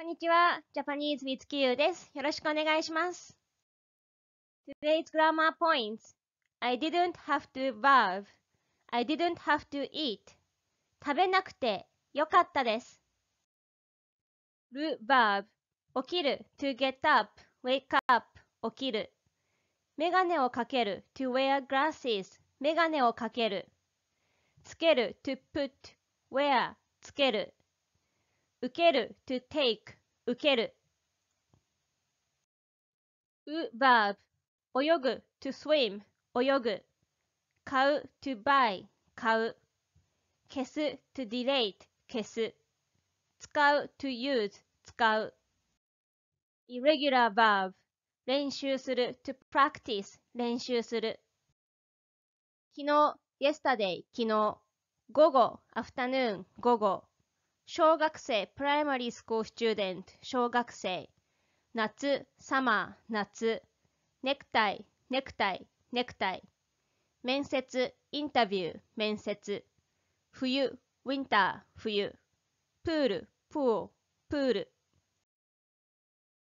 こんにちは。ジャパニーズ・ s e w i t です。よろしくお願いします。Today's grammar points. I didn't have to v e r b I didn't have to eat. 食べなくてよかったです。る v e r b 起きる to get up, wake up 起きる。メガネをかける to wear glasses メガネをかける。つける to put, wear つける。受ける to take 受けるう、verb 泳ぐ to swim 泳ぐ買う to buy 買う消す to delete 消す使う to use 使う irregular verb 練習する to practice 練習する昨日 yesterday 昨日午後 afternoon 午後小学生プライマリース s ー h o o l s t u 小学生夏サマー、夏ネクタイネクタイネクタイ面接インタビュー面接冬ウィンター、冬プールプールプール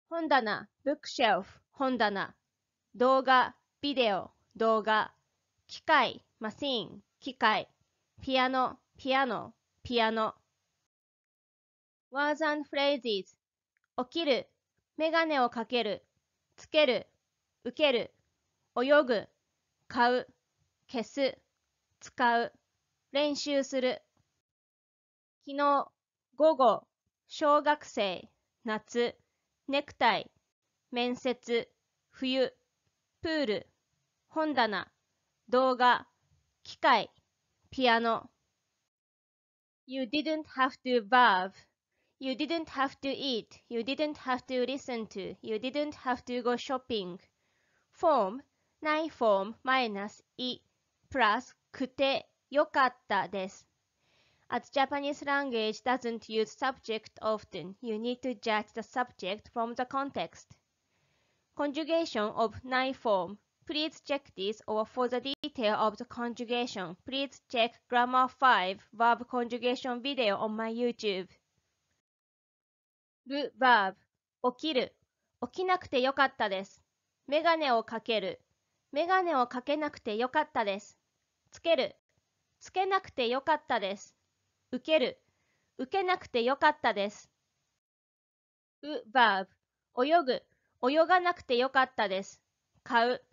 本棚ブックシェ h フ、本棚動画ビデオ動画機械マシン機械ピアノピアノピアノ words and phrases 起きる、メガネをかける、つける、受ける、泳ぐ、買う、消す、使う、練習する。昨日、午後、小学生、夏、ネクタイ、面接、冬、プール、本棚、動画、機械、ピアノ。You didn't have to verb You didn't have to eat. You didn't have to listen to. You didn't have to go shopping. form ni form plus kute As Japanese language doesn't use subject often, you need to judge the subject from the context. Conjugation of nine form. Please check this or for the detail of the conjugation, please check Grammar 5 verb conjugation video on my YouTube. る verb 起きる起きなくてよかったです。メガネをかけるメガネをかけなくてよかったです。つけるつけなくてよかったです。受ける受けなくてよかったです。う verb 泳ぐ泳がなくてよかったです。買う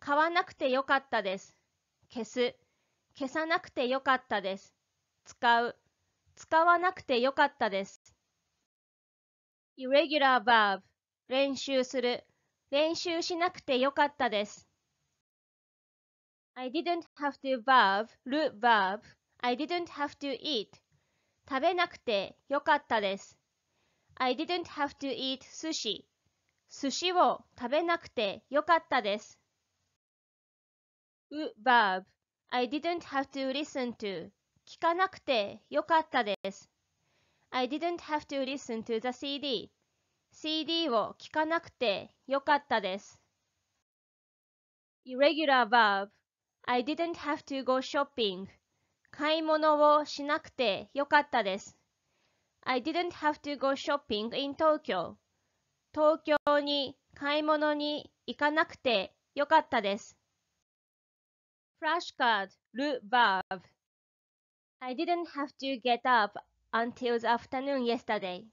買わなくてよかったです。消す消さなくてよかったです。使う使わなくてよかったです。irregular verb 練習する練習しなくてよかったです。I didn't have to verb, r verb. I didn't have to eat. 食べなくてよかったです。I didn't have to eat sushi. 寿司を食べなくてよかったです。う verb. I didn't have to listen to. 聞かなくてよかったです。I didn't have to listen to the CD. CD を聞かなくてよかったです。Irregular verb I didn't have to go shopping. 買い物をしなくてよかったです。I didn't have to go shopping in Tokyo. 東京に買い物に行かなくてよかったです。Flashcard, r verb. I didn't have to get up until the afternoon yesterday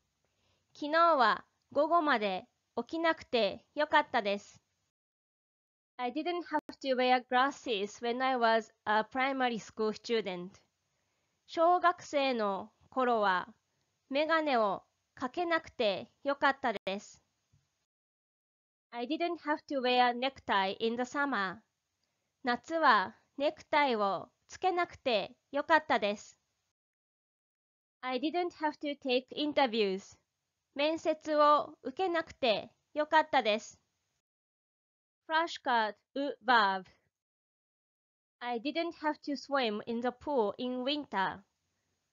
昨日は午後まで起きなくてよかったです。I didn't have to wear glasses when I was a primary school student. 小学生の頃はメガネをかけなくてよかったです。I didn't have to wear necktie in the summer. 夏はネクタイをつけなくてよかったです。I didn't have to take interviews. 面接を受けなくてよかったです。Flashcard above. I didn't have to swim in the pool in winter.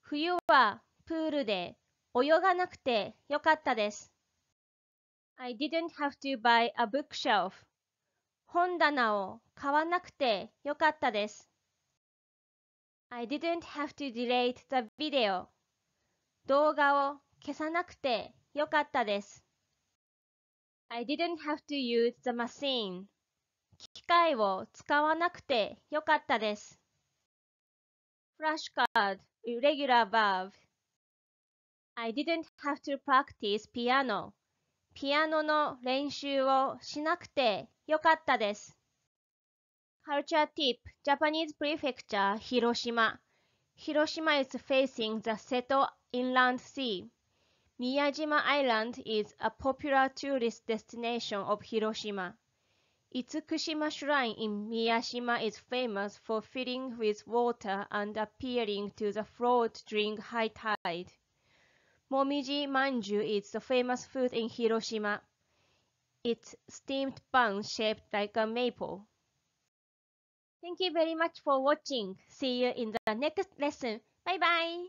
冬はプールで泳がなくてよかったです。I didn't have to buy a bookshelf. 本棚を買わなくてよかったです。I didn't have to delete the video. 動画を消さなくてよかったです。I didn't have to use the machine. 機械を使わなくてよかったです。Flashcard, irregular verb. I didn't have to practice piano. ピアノの練習をしなくてよかったです。Culture tip, Japanese prefecture, Hiroshima. Hiroshima is facing the Seto inland sea. Miyajima Island is a popular tourist destination of Hiroshima. Itsukushima Shrine in Miyashima is famous for filling with water and appearing to the float during high tide. Momiji manju is the famous food in Hiroshima. It's steamed bun shaped like a maple. Thank you very much for watching. See you in the next lesson. Bye bye!